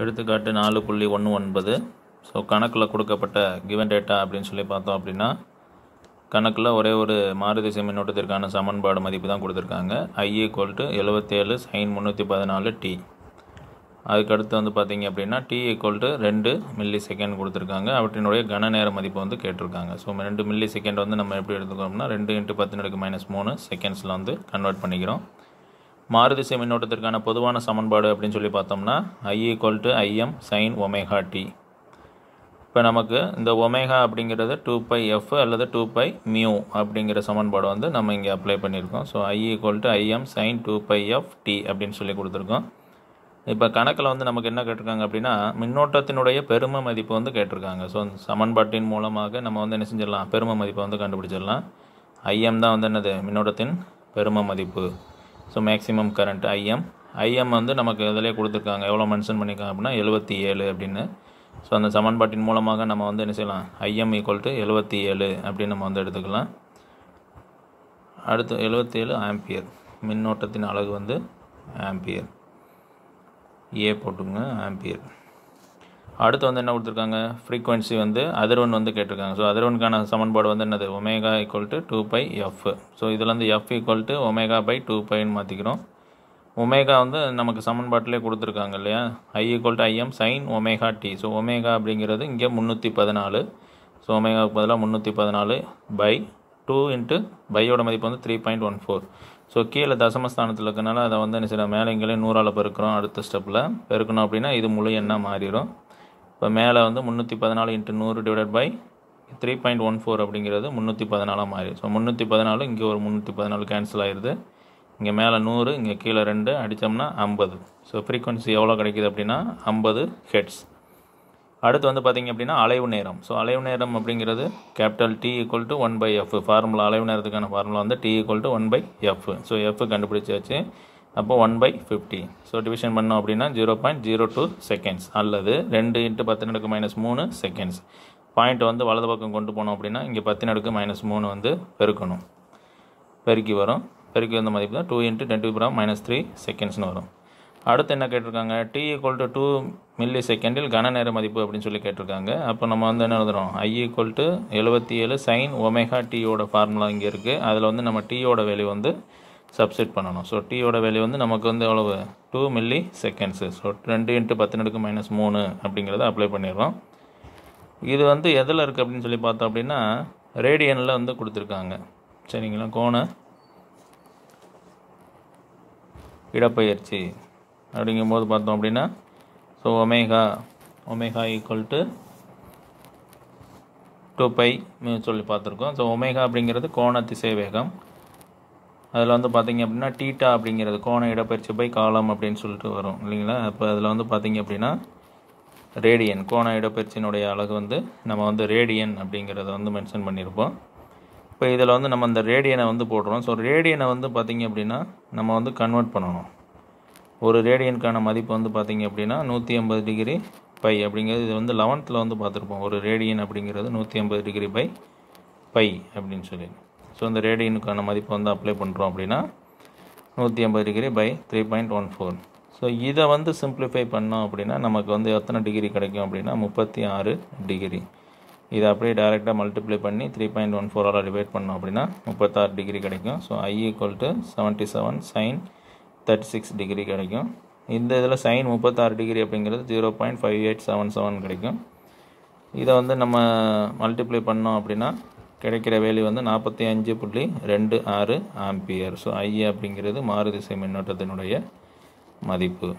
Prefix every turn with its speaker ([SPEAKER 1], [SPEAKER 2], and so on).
[SPEAKER 1] எடுத்துக்காட்டு நாலு புள்ளி ஒன்று ஒன்பது ஸோ கணக்கில் கொடுக்கப்பட்ட கிவன் டேட்டா அப்படின்னு சொல்லி பார்த்தோம் அப்படின்னா கணக்கில் ஒரே ஒரு மாறுதிசை மின்னோட்டத்திற்கான சமன்பாடு மதிப்பு தான் கொடுத்துருக்காங்க ஐஏ கோல்ட்டு எழுபத்தேழு சைன் முந்நூற்றி பதினாலு டி அதுக்கடுத்து வந்து பார்த்திங்க அப்படின்னா டி ஈக்குவல் ரெண்டு மில்லி செகண்ட் கொடுத்துருக்காங்க அவற்றினுடைய கன நேர மதிப்பு வந்து கேட்டிருக்காங்க ஸோ ரெண்டு மில்லி செகண்ட் வந்து நம்ம எப்படி எடுத்துக்கோம்னா ரெண்டு இன்ட்டு பத்து நடுக்கு மைனஸ் மூணு செகண்ட்ஸில் வந்து கன்வெர்ட் பண்ணிக்கிறோம் மாறுதிசை மின்னோட்டத்திற்கான பொதுவான சமன்பாடு அப்படின்னு சொல்லி பார்த்தோம்னா I equal to I M sine omega T இப்போ நமக்கு இந்த ஒமேகா அப்படிங்கிறது டூ பை எஃப் அல்லது டூ பை மியூ அப்படிங்கிற சமன்பாடு வந்து நம்ம இங்கே அப்ளை பண்ணியிருக்கோம் so I equal to I M sine two pi F T அப்படின்னு சொல்லி கொடுத்துருக்கோம் இப்போ கணக்கில் வந்து நமக்கு என்ன கேட்டிருக்காங்க அப்படின்னா மின்னோட்டத்தினுடைய பெரும மதிப்பு வந்து கேட்டிருக்காங்க ஸோ சமன்பாட்டின் மூலமாக நம்ம வந்து என்ன செஞ்சிடலாம் பெரும மதிப்பை வந்து கண்டுபிடிச்சிடலாம் ஐஎம் தான் வந்து என்னது மின்னோட்டத்தின் பெரும மதிப்பு so maximum current I M I M வந்து நமக்கு இதிலே கொடுத்துருக்காங்க எவ்வளோ மென்ஷன் பண்ணியிருக்காங்க அப்படின்னா எழுபத்தி ஏழு அப்படின்னு ஸோ அந்த சமன்பாட்டின் மூலமாக நம்ம வந்து என்ன செய்யலாம் ஐஎம் ஈக்குவல் டு எழுபத்தி ஏழு அப்படின்னு நம்ம வந்து எடுத்துக்கலாம் அடுத்து எழுபத்தி ஏழு ஆம்பியர் மின்னோட்டத்தின் அழகு வந்து ஆம்பியர் ஏ போட்டுங்க ஆம்பியர் அடுத்து வந்து என்ன கொடுத்துருக்காங்க ஃப்ரீக்வன்சி வந்து அதிர்வன் வந்து கேட்டிருக்காங்க ஸோ அதிர்வனுக்கான சமன்பாடு வந்து என்னது omega equal to two pi F so இதில் வந்து F equal to omega by two பைன்னு மாற்றிக்கிறோம் ஒமேகா வந்து நமக்கு சமன்பாட்டிலே கொடுத்துருக்காங்க இல்லையா I equal to I M sine omega T so omega அப்படிங்கிறது இங்கே முந்நூற்றி பதினாலு ஸோ ஒமேகாவுக்கு பதிலாக முந்நூற்றி பதினாலு பை டூ இன்ட்டு பையோட மதிப்பு வந்து three point one four so கீழே தசமஸ்தானத்தில் இருக்கனால அதை வந்து என்ன சில மேலே இங்கேயே நூறால் பெருக்கிறோம் அடுத்த ஸ்டெப்பில் பெருக்கணும் அப்படின்னா இது முழு என்ன மாறிடும் இப்போ மேலே வந்து முந்நூற்றி பதினாலு இன்ட்டு நூறு divide by three point one four அப்படிங்கிறது முந்நூற்றி பதினாலாக மாறி ஸோ முந்நூற்றி பதினாலு இங்கே ஒரு முந்நூற்றி பதினாலு கேன்சல் ஆயிடுது இங்கே மேலே நூறு இங்கே கீழே ரெண்டு அடித்தோம்னா ஐம்பது ஸோ ஃப்ரீக்வன்சி எவ்வளோ கிடைக்குது அப்படின்னா ஐம்பது ஹெட்ஸ் அடுத்து வந்து பார்த்திங்க அப்படின்னா அலைவு நேரம் ஸோ அலைவு நேரம் அப்படிங்கிறது capital T equal to one by F formula அலைவு நேரத்துக்கான ஃபார்முலா வந்து T equal to one by F so F கண்டுபிடிச்சாச்சு அப்போ one by fifty so division பண்ணோம் அப்படின்னா zero point zero two seconds அல்லது ரெண்டு இன்ட்டு பத்து நடுக்கு மைனஸ் மூணு செகண்ட்ஸ் பாயிண்ட் வந்து வலது பக்கம் கொண்டு போனோம் அப்படின்னா இங்கே பத்து நடுக்கு மைனஸ் மூணு வந்து பெருக்கணும் பெருக்கி வரும் பெருக்கி வந்த மதிப்பு தான் two into ten to from minus three செகண்ட்ஸ்னு வரும் அடுத்து என்ன கேட்டிருக்காங்க T equal to two milli செகண்டில் கன நேர மதிப்பு அப்படின்னு சொல்லி கேட்டிருக்காங்க அப்போ நம்ம வந்து என்ன எழுதுறோம் ஐ ஈக்குவல் டு எழுபத்தி ஏழு சைன் ஒமேகா டீயோட ஃபார்முலா இங்கே இருக்குது அதில் வந்து நம்ம டீயோட வேல்யூ வந்து சப்செட் பண்ணணும் ஸோ டீயோட வேல்யூ வந்து நமக்கு வந்து அவ்வளவு டூ மில்லி செகண்ட்ஸு ஸோ ரெண்டு இன்ட்டு பத்து நடுக்கு மைனஸ் மூணு அப்படிங்கிறத அப்ளை பண்ணிடுறோம் இது வந்து எதில் இருக்குது அப்படின்னு சொல்லி பார்த்தோம் அப்படின்னா ரேடியனில் வந்து கொடுத்துருக்காங்க சரிங்களா கோண இடப்பயிற்சி அப்படிங்கும்போது பார்த்தோம் அப்படின்னா so omega omega equal to two pi சொல்லி பார்த்துருக்கோம் ஸோ ஒமேகா அப்படிங்கிறது கோண திசை வேகம் அதில் வந்து பார்த்திங்க அப்படின்னா டீட்டா அப்படிங்கிறது கோண இடப்பயிற்சி பை காலம் அப்படின்னு சொல்லிட்டு வரும் இல்லைங்களா இப்போ அதில் வந்து பார்த்திங்க அப்படின்னா ரேடியன் கோண இடப்பயிற்சியினுடைய அழகு வந்து நம்ம வந்து ரேடியன் அப்படிங்கிறத வந்து மென்ஷன் பண்ணியிருப்போம் இப்போ இதில் வந்து நம்ம அந்த ரேடியனை வந்து போடுறோம் ஸோ ரேடியனை வந்து பார்த்திங்க அப்படின்னா நம்ம வந்து கன்வெர்ட் பண்ணணும் ஒரு ரேடியனுக்கான மதிப்பு வந்து பார்த்திங்க அப்படின்னா நூற்றி ஐம்பது டிகிரி பை அப்படிங்கிறது இது வந்து லெவன்த்தில் வந்து பார்த்துருப்போம் ஒரு ரேடியன் அப்படிங்கிறது நூற்றி ஐம்பது டிகிரி பை பை அப்படின்னு சொல்லி ஸோ இந்த ரேடியனுக்கான மதிப்பு வந்து அப்ளை பண்ணுறோம் அப்படின்னா நூற்றி ஐம்பது degree by three point one four so இதை வந்து சிம்பிளிஃபை பண்ணோம் அப்படின்னா நமக்கு வந்து எத்தனை டிகிரி கிடைக்கும் அப்படின்னா முப்பத்தி ஆறு டிகிரி இதை அப்படியே டைரெக்டாக மல்டிப்ளை பண்ணி த்ரீ பாயிண்ட் ஒன் ஃபோரால் டிவைட் பண்ணோம் அப்படின்னா முப்பத்தாறு டிகிரி கிடைக்கும் so I equal to seventy seven sine thirty six degree கிடைக்கும் இந்த இதில் சைன் முப்பத்தாறு டிகிரி அப்படிங்கிறது zero point five eight seven seven கிடைக்கும் இதை வந்து நம்ம மல்டிப்ளை பண்ணோம் அப்படின்னா கிடைக்கிற வேலி வந்து நாற்பத்தி அஞ்சு புள்ளி ரெண்டு ஆறு ஆம்பியர் ஸோ ஐ அப்படிங்கிறது மாறுதிசை மின்னோட்டத்தினுடைய மதிப்பு